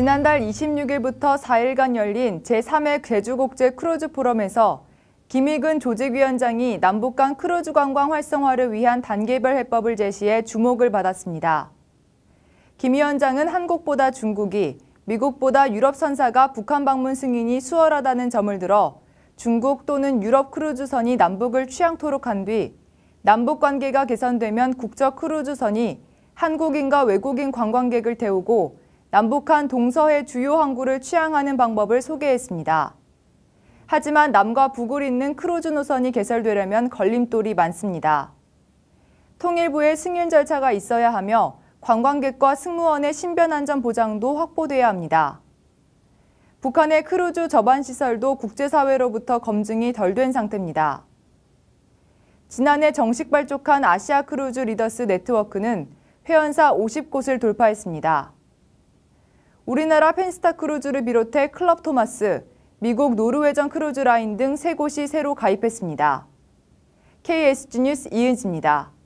지난달 26일부터 4일간 열린 제3회 제주국제 크루즈 포럼에서 김익은 조직위원장이 남북 간 크루즈 관광 활성화를 위한 단계별 해법을 제시해 주목을 받았습니다. 김 위원장은 한국보다 중국이, 미국보다 유럽 선사가 북한 방문 승인이 수월하다는 점을 들어 중국 또는 유럽 크루즈선이 남북을 취향토록 한 뒤 남북 관계가 개선되면 국적 크루즈선이 한국인과 외국인 관광객을 태우고 남북한 동서해 주요 항구를 취항하는 방법을 소개했습니다. 하지만 남과 북을 잇는 크루즈 노선이 개설되려면 걸림돌이 많습니다. 통일부의 승인 절차가 있어야 하며 관광객과 승무원의 신변 안전 보장도 확보돼야 합니다. 북한의 크루즈 저반 시설도 국제사회로부터 검증이 덜 된 상태입니다. 지난해 정식 발족한 아시아 크루즈 리더스 네트워크는 회원사 50곳을 돌파했습니다. 우리나라 펜스타 크루즈를 비롯해 클럽 토마스, 미국 노르웨전 크루즈 라인 등 세 곳이 새로 가입했습니다. KSG 뉴스 이은지입니다.